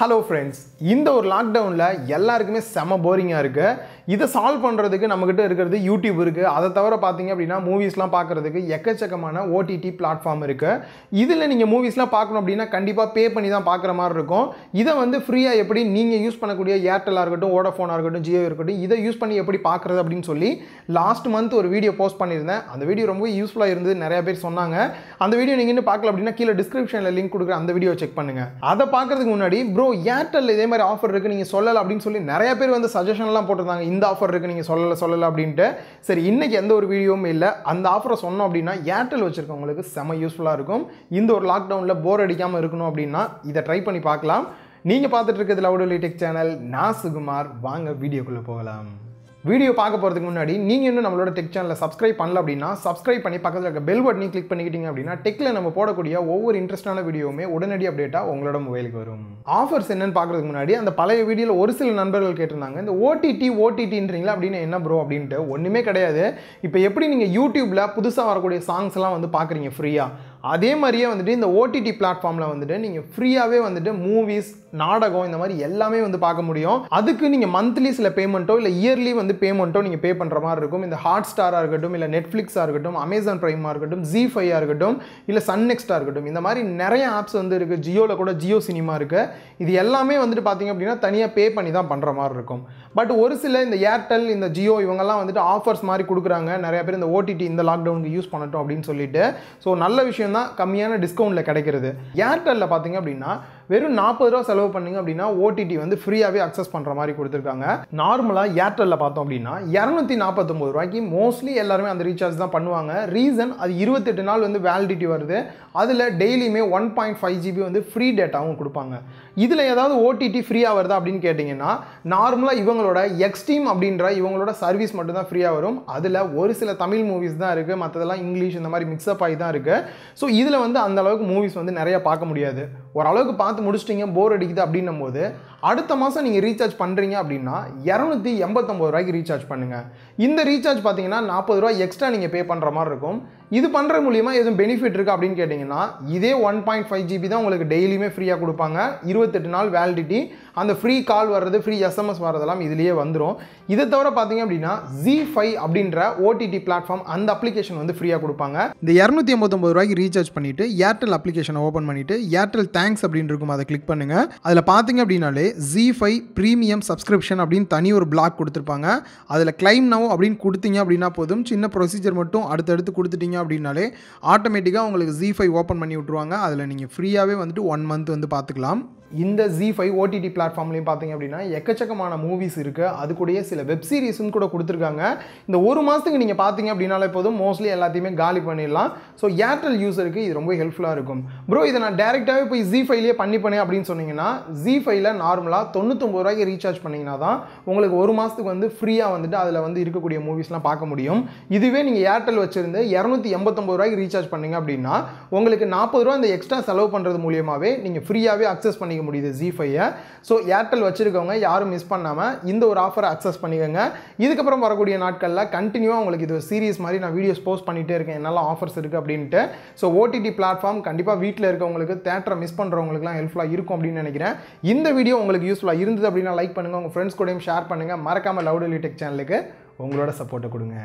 hello friends இந்த ஒரு லாக்டவுனில் எல்லாருக்குமே செம போரிங்காக இருக்குது இதை சால்வ் பண்ணுறதுக்கு நம்மக்கிட்ட இருக்கிறது யூடியூப் இருக்குது அதை தவிர பார்த்தீங்க அப்படின்னா மூவிஸ்லாம் பார்க்குறதுக்கு எக்கச்சக்கமான ஓடிடி பிளாட்ஃபார்ம் இருக்குது இதில் நீங்கள் மூவிஸ்லாம் பார்க்கணும் அப்படின்னா கண்டிப்பாக பே பண்ணி தான் பார்க்குற மாதிரி இருக்கும் இதை வந்து ஃப்ரீயாக எப்படி நீங்கள் யூஸ் பண்ணக்கூடிய ஏர்டெல்லாக இருக்கட்டும் ஓடஃபோனாக இருக்கட்டும் ஜியோ இருக்கட்டும் இதை யூஸ் பண்ணி எப்படி பார்க்குறது அப்படின்னு சொல்லி லாஸ்ட் மந்த் ஒரு வீடியோ போஸ்ட் பண்ணியிருந்தேன் அந்த வீடியோ ரொம்ப யூஸ்ஃபுல்லாக இருந்தது நிறையா பேர் சொன்னாங்க அந்த வீடியோ நீங்கள் இன்னும் பார்க்கல அப்படின்னா கீழே டிஸ்கிரிப்ஷனில் லிங்க் கொடுக்குற அந்த வீடியோ செக் பண்ணுங்கள் அதை பார்க்குறதுக்கு முன்னாடி ப்ரோ ஏர்டெல் இதே மாதிரி ஆஃபர் இருக்குது நீங்கள் சொல்லலை அப்படின்னு சொல்லி நிறைய பேர் வந்து சஜஷன்லாம் போட்டிருந்தாங்க இந்த ஆஃபர் இருக்குது நீங்கள் சொல்லலை சொல்லலை அப்படின்ட்டு சரி இன்றைக்கி எந்த ஒரு வீடியோவும் இல்லை அந்த ஆஃபரை சொன்னோம் அப்படின்னா ஏர்டெல் வச்சுருக்கவங்களுக்கு செம யூஸ்ஃபுல்லாக இருக்கும் இந்த ஒரு லாக்டவுனில் போர் அடிக்காமல் இருக்கணும் அப்படின்னா இதை ட்ரை பண்ணி பார்க்கலாம் நீங்கள் பார்த்துட்டு இருக்கிறது லவுடலி டெக் சேனல் நான் சுகுமார் வாங்க வீடியோக்குள்ளே போகலாம் வீடியோ பார்க்க போகிறதுக்கு முன்னாடி நீங்கள் இன்னும் நம்மளோட டெக் சேனலில் சப்ஸ்கிரைப் பண்ணல அப்படின்னா சப்ஸ்கிரைப் பண்ணி பக்கத்தில் இருக்க பெல் பட்டனையும் கிளிக் பண்ணிக்கிட்டீங்க அப்படின்னா டெக்கில் நம்ம போடக்கூடிய ஒவ்வொரு இன்ட்ரெஸ்டான வீடியோவுமே உடனடி அப்டேட்டாக உங்களோட மொபைலுக்கு வரும் ஆஃபர்ஸ் என்னன்னு பார்க்குறதுக்கு முன்னாடி அந்த பழைய வீடியோவில் ஒரு சில நண்பர்கள் கேட்டிருந்தாங்க இந்த ஓடிடி ஓடிடின்றீங்களா அப்படின்னு என்ன ப்ரோ அப்படின்ட்டு ஒன்றுமே கிடையாது இப்போ எப்படி நீங்கள் யூடியூப்பில் புதுசாக வரக்கூடிய சாங்ஸ்லாம் வந்து பார்க்குறீங்க ஃப்ரீயாக அதே மாதிரியே வந்துட்டு இந்த ஓடிடி பிளாட்ஃபார்மில் வந்துட்டு நீங்கள் ஃப்ரீயாகவே வந்துட்டு மூவிஸ் நாடகம் இந்த மாதிரி எல்லாமே வந்து பார்க்க முடியும் அதுக்கு நீங்கள் மந்த்லி சில பேமெண்ட்டோ இல்லை இயர்லி வந்து பேமெண்ட்டோ நீங்கள் பே பண்ணுற மாதிரி இருக்கும் இந்த ஹாட் ஸ்டாராக இருக்கட்டும் இல்லை நெட்ஃப்ளிக்ஸாக இருக்கட்டும் அமேசான் ப்ரைமாக இருக்கட்டும் ஜி ஃபைவாக இருக்கட்டும் இல்லை சன் நெக்ஸ்ட்டாக இருக்கட்டும் இந்த மாதிரி நிறைய ஆப்ஸ் வந்து இருக்குது ஜியோவில் கூட ஜியோ சினிமா இருக்குது இது எல்லாமே வந்துட்டு பார்த்தீங்க அப்படின்னா தனியாக பே பண்ணி தான் பண்ணுற மாதிரி இருக்கும் பட் ஒரு சில இந்த ஏர்டெல் இந்த ஜியோ இவங்கெல்லாம் வந்துட்டு ஆஃபர்ஸ் மாதிரி கொடுக்குறாங்க நிறைய பேர் இந்த ஓடிடி இந்த லாக்டவுனுக்கு யூஸ் பண்ணட்டும் அப்படின்னு சொல்லிட்டு ஸோ நல்ல விஷயம் தான் கம்மியான டிஸ்கவுண்ட்டில் கிடைக்கிறது ஏர்டெல்லில் பார்த்தீங்க அப்படின்னா வெறும் நாற்பது ரூபா செலவு பண்ணிங்க அப்படின்னா ஓடிடி வந்து ஃப்ரீயாகவே அக்சஸ் பண்ணுற மாதிரி கொடுத்துருக்காங்க நார்மலாக ஏர்டெல்லில் பார்த்தோம் அப்படின்னா இரநூத்தி நாற்பத்தொம்பது ரூபாய்க்கு மோஸ்ட்லி எல்லாருமே அந்த ரீசார்ஜ் தான் பண்ணுவாங்க ரீசன் அது இருபத்தெட்டு நாள் வந்து வேலிடிட்டி வருது அதில் டெய்லியுமே ஒன் பாயிண்ட் ஃபைவ் ஜிபி வந்து ஃப்ரீ டேட்டாவும் கொடுப்பாங்க இதில் ஏதாவது ஓடிடி ஃப்ரீயாக வருதா அப்படின்னு கேட்டிங்கன்னா நார்மலாக இவங்களோட எக்ஸ்ட்ரீம் அப்படின்ற இவங்களோட சர்வீஸ் மட்டும்தான் ஃப்ரீயாக வரும் அதில் ஒரு சில தமிழ் மூவிஸ் தான் இருக்குது மற்றதெல்லாம் இங்கிலீஷ் இந்த மாதிரி மிக்ஸ்அப் ஆகி தான் இருக்குது ஸோ இதில் வந்து அந்தளவுக்கு மூவிஸ் வந்து நிறையா பார்க்க முடியாது ஓரளவுக்கு பார்த்து முடிச்சிட்டிங்க போர் அடிக்குது அப்படின்னும் போது அடுத்த மாதம் நீங்கள் ரீசார்ஜ் பண்ணுறீங்க அப்படின்னா இரநூத்தி எண்பத்தொம்பது ரூபாய்க்கு ரீசார்ஜ் பண்ணுங்கள் இந்த ரீசார்ஜ் பார்த்தீங்கன்னா நாற்பது ரூபா எக்ஸ்ட்ரா நீங்கள் பே பண்ணுற மாதிரி இருக்கும் இது பண்ணுற மூலியமாக எதுவும் பெனிஃபிட் இருக்குது அப்படின்னு கேட்டிங்கன்னா இதே ஒன் பாயிண்ட் ஃபைவ் ஜிபி தான் உங்களுக்கு டெய்லியுமே ஃப்ரீயாக கொடுப்பாங்க இருபத்தெட்டு நாள் வேலிடிட்டி அந்த ஃப்ரீ கால் வர்றது ஃப்ரீ எஸ்எம்எஸ் வரதெல்லாம் இதுலேயே வந்துடும் இதை தவிர பார்த்தீங்க அப்படின்னா ஜி ஃபைவ் அப்படின்ற ஓடிடி பிளாட்ஃபார்ம் அந்த அப்ளிகேஷன் வந்து ஃப்ரீயாக கொடுப்பாங்க இந்த இரநூத்தி ஐம்பத்தொம்பது ரூபாய்க்கு ரீசார்ஜ் பண்ணிவிட்டு ஏர்டெல் அப்ளிகேஷனை ஓப்பன் பண்ணிவிட்டு ஏர்டெல் தேங்க்ஸ் அப்படின்னு இருக்கும் அதை கிளிக் பண்ணுங்கள் அதில் பார்த்தீங்க அப்படின்னாலே ஜி ஃபைவ் ப்ரீமியம் சப்ஸ்கிரிப்ஷன் அப்படின்னு தனி ஒரு பிளாக் கொடுத்துருப்பாங்க அதில் கிளைம் நவ் அப்படின்னு கொடுத்தீங்க அப்படின்னா போதும் சின்ன ப்ரொசீஜர் மட்டும் அடுத்தடுத்து கொடுத்துட்டீங்க அப்படின்னாலே ஆட்டோமேட்டிக்காக உங்களுக்கு ஜி ஃபைவ் ஓப்பன் பண்ணி விட்ருவாங்க அதில் நீங்கள் ஃப்ரீயாகவே வந்துட்டு ஒன் மந்த் வந்து பார்த்துக்கலாம் இந்த ஜி ஃபைவ் ஓடிடி பிளாட்ஃபார்ம்லையும் பார்த்தீங்க அப்படின்னா எக்கச்சக்கமான மூவிஸ் இருக்குது அது கூட சில வெப் சீரிஸ்னு கூட கொடுத்துருக்காங்க இந்த ஒரு மாதத்துக்கு நீங்கள் பார்த்தீங்க அப்படின்னாலே போதும் மோஸ்ட்லி எல்லாத்தையுமே காலி பண்ணிடலாம் ஸோ ஏர்டெல் யூஸருக்கு இது ரொம்ப ஹெல்ப்ஃபுல்லாக இருக்கும் ப்ரோ இதை நான் டேரெக்டாகவே போய் ஜி ஃபைவ்லேயே பண்ணி பண்ணேன் அப்படின்னு சொன்னீங்கன்னா ஜி ஃபைவ்ல நார்மலாக தொண்ணூத்தொம்பது ரூபாய்க்கு ரீசார்ஜ் பண்ணிங்கன்னா தான் உங்களுக்கு ஒரு மாதத்துக்கு வந்து ஃப்ரீயாக வந்துட்டு அதில் வந்து இருக்கக்கூடிய மூவிஸ்லாம் பார்க்க முடியும் இதுவே நீங்கள் ஏர்டெல் வச்சுருந்து இரநூத்தி எண்பத்தொம்பது ரூபாய்க்கு ரீசார்ஜ் பண்ணிங்க அப்படின்னா உங்களுக்கு நாற்பது ரூபா இந்த எக்ஸ்ட்ரா செலவு பண்ணுறது மூலியமாகவே நீங்கள் ஃப்ரீயாகவே அக்சஸ் பண்ணி பண்ணிக்க முடியுது ஜி ஃபையை ஸோ ஏர்டெல் வச்சுருக்கவங்க யாரும் மிஸ் பண்ணாமல் இந்த ஒரு ஆஃபரை அக்சஸ் பண்ணிக்கோங்க இதுக்கப்புறம் வரக்கூடிய நாட்களில் கண்டினியூவாக உங்களுக்கு இது சீரியஸ் மாதிரி நான் வீடியோஸ் போஸ்ட் பண்ணிகிட்டே இருக்கேன் என்னெல்லாம் ஆஃபர்ஸ் இருக்குது அப்படின்ட்டு ஸோ ஓடிடி பிளாட்ஃபார்ம் கண்டிப்பாக வீட்டில் இருக்கவங்களுக்கு தேட்டரை மிஸ் பண்ணுறவங்களுக்குலாம் ஹெல்ப்ஃபுல்லாக இருக்கும் அப்படின்னு நினைக்கிறேன் இந்த வீடியோ உங்களுக்கு யூஸ்ஃபுல்லாக இருந்தது அப்படின்னா லைக் பண்ணுங்கள் உங்கள் ஃப்ரெண்ட்ஸ் கூடயும் ஷேர் பண்ணுங்கள் மறக்காமல் லவுடலி டெக் சேனலுக்கு உங்களோட சப்போர்ட்டை கொடுங்க